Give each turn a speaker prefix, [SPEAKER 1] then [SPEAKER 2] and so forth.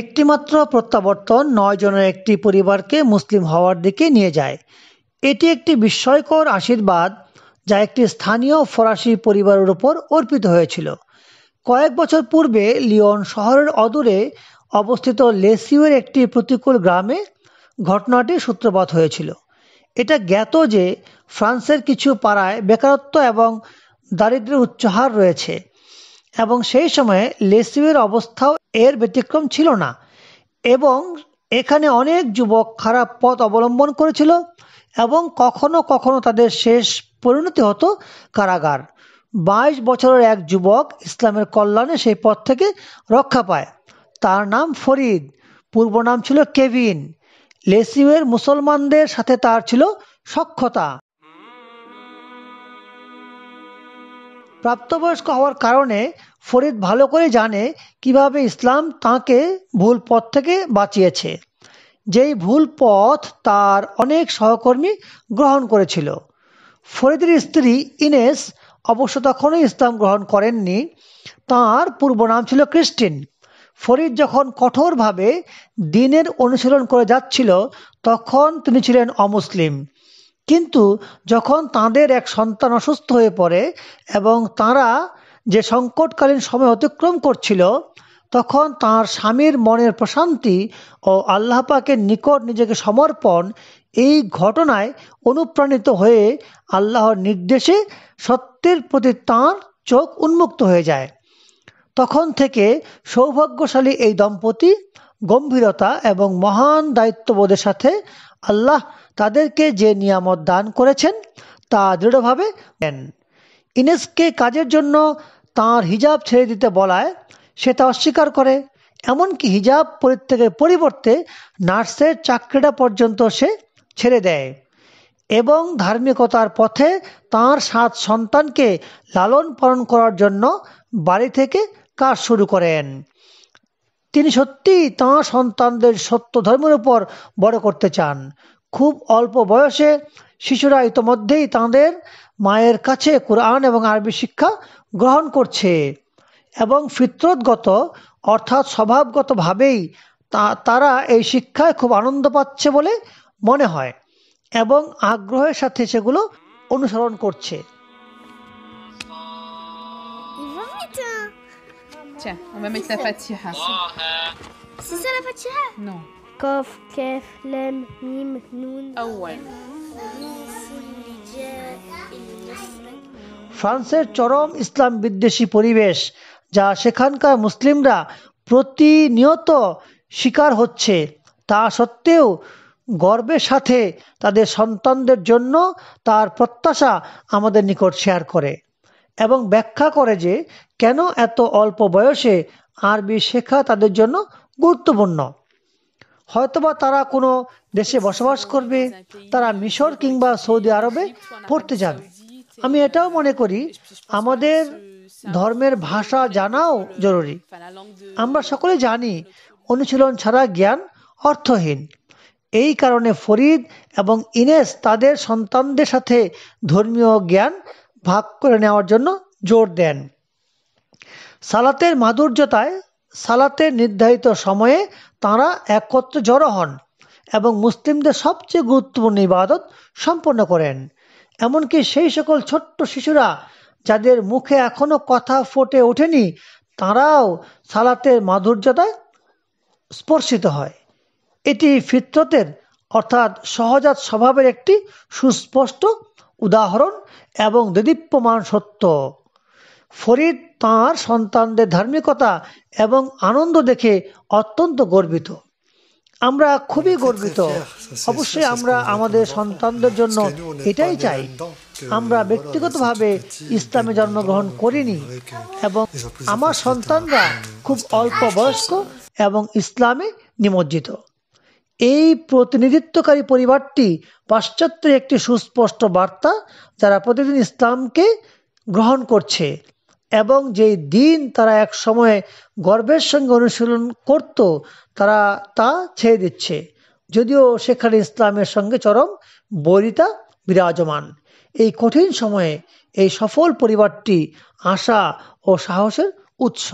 [SPEAKER 1] একটিমাত্র প্রত্যাবর্তন নয় জনের একটি পরিবারকে মুসলিম হওয়ার দিকে নিয়ে যায় এটি একটি বিস্ময়কর আশীর্বাদ যা একটি স্থানীয় ফরাসি পরিবারের উপর অর্পিত হয়েছিল কয়েক বছর পূর্বে লিওন শহরের অদূরে অবস্থিত লেসিওর একটি প্রতিকূল গ্রামে ঘটনাটি সূত্রপাত হয়েছিল এটা জ্ঞাত যে ফ্রান্সের কিছু পাড়ায় বেকারত্ব এবং দারিদ্র্যের উচ্চহার রয়েছে এবং সেই সময়ে লেসিউয়ের অবস্থাও এর ব্যতিক্রম ছিল না এবং এখানে অনেক যুবক খারাপ পথ অবলম্বন করেছিল এবং কখনো কখনো তাদের শেষ পরিণতি হতো কারাগার বাইশ বছরের এক যুবক ইসলামের কল্যাণে সেই পথ থেকে রক্ষা পায় তার নাম ফরিদ পূর্ব নাম ছিল কেভিন লেসিউয়ের মুসলমানদের সাথে তার ছিল সক্ষতা প্রাপ্তবয়স্ক হওয়ার কারণে ফরিদ ভালো করে জানে কিভাবে ইসলাম তাকে ভুল পথ থেকে বাঁচিয়েছে যেই ভুল পথ তার অনেক সহকর্মী গ্রহণ করেছিল ফরিদের স্ত্রী ইনেস অবশ্য তখনই ইসলাম গ্রহণ করেননি তার পূর্ব নাম ছিল ক্রিস্টিন ফরিদ যখন কঠোরভাবে দিনের অনুশীলন করে যাচ্ছিল তখন তিনি ছিলেন অমুসলিম কিন্তু যখন তাঁদের এক সন্তান অসুস্থ হয়ে পড়ে এবং তাঁরা যে সংকটকালীন সময় অতিক্রম করছিল তখন তার স্বামীর মনের প্রশান্তি ও আল্লাহপাকের নিকট নিজেকে সমর্পণ এই ঘটনায় অনুপ্রাণিত হয়ে আল্লাহর নির্দেশে সত্যের প্রতি তাঁর চোখ উন্মুক্ত হয়ে যায় তখন থেকে সৌভাগ্যশালী এই দম্পতি গম্ভীরতা এবং মহান দায়িত্ববোধের সাথে আল্লাহ তাদেরকে যে নিয়ামত দান করেছেন তা দৃঢ়ভাবে দেন ইনেসকে কাজের জন্য তার হিজাব ছেড়ে দিতে বলায় সে তা অস্বীকার করে এমনকি হিজাব পরিত্যাগের পরিবর্তে নার্সের চাকরিটা পর্যন্ত সে ছেড়ে দেয় এবং ধার্মিকতার পথে তার সাত সন্তানকে লালন পালন করার জন্য বাড়ি থেকে কাজ শুরু করেন তিনি সত্যিই তাঁর সন্তানদের সত্য ধর্মের উপর বড় করতে চান খুব অল্প বয়সে শিশুরা ইতোমধ্যেই তাঁদের মায়ের কাছে কোরআন এবং আরবি শিক্ষা গ্রহণ করছে এবং ফিতরতগত অর্থাৎ স্বভাবগতভাবেই তারা এই শিক্ষায় খুব আনন্দ পাচ্ছে বলে মনে হয় এবং আগ্রহের সাথে সেগুলো অনুসরণ করছে Tiens, on va mettre la fatiha. C'est ça la fatiha Non. Kof, kef, lem, mim, noun. Ah ouais. ফ্রান্সের চরম ইসলাম বিদ্বেষী পরিবেশ যা সেখানকার মুসলিমরা প্রতিনিয়ত শিকার হচ্ছে তা সত্ত্বেও গর্বের সাথে তাদের সন্তানদের জন্য তার প্রত্যাশা আমাদের নিকট শেয়ার করে এবং ব্যাখ্যা করে যে কেন এত অল্প বয়সে আরবি শেখা তাদের জন্য গুরুত্বপূর্ণ হয়তোবা তারা কোনো দেশে বসবাস করবে তারা মিশর কিংবা সৌদি আরবে পড়তে যাবে আমি এটাও মনে করি আমাদের ধর্মের ভাষা জানাও জরুরি আমরা সকলে জানি অনুশীলন ছাড়া জ্ঞান অর্থহীন এই কারণে ফরিদ এবং ইনেস তাদের সন্তানদের সাথে ধর্মীয় জ্ঞান ভাগ করে নেওয়ার জন্য জোর দেন সালাতের মাধুর্যতায় সালাতের নির্ধারিত সময়ে তারা একত্র জড়ো হন এবং মুসলিমদের সবচেয়ে গুরুত্বপূর্ণ ইবাদত সম্পন্ন করেন এমনকি সেই সকল ছোট্ট শিশুরা যাদের মুখে এখনও কথা ফোটে ওঠেনি তারাও সালাতের মাধুর্যতায় স্পর্শিত হয় এটি ফিতরতের অর্থাৎ সহজাত স্বভাবের একটি সুস্পষ্ট উদাহরণ এবং দেদীপ্যমান সত্য ফরিদ তাঁর সন্তানদের ধার্মিকতা এবং আনন্দ দেখে অত্যন্ত গর্বিত আমরা খুবই গর্বিত অবশ্যই আমরা আমাদের সন্তানদের জন্য এটাই চাই আমরা ব্যক্তিগতভাবে ইসলামে জন্মগ্রহণ করিনি এবং আমার সন্তানরা খুব অল্প বয়স্ক এবং ইসলামে নিমজ্জিত এই প্রতিনিধিত্বকারী পরিবারটি পাশ্চাত্যের একটি সুস্পষ্ট বার্তা যারা প্রতিদিন ইসলামকে গ্রহণ করছে এবং যেই দিন তারা এক সময়ে গর্বের সঙ্গে অনুশীলন করত তারা তা ছেড়ে দিচ্ছে যদিও সেখানে ইসলামের সঙ্গে চরম বৈরিতা বিরাজমান এই কঠিন সময়ে এই সফল পরিবারটি আশা ও সাহসের উৎস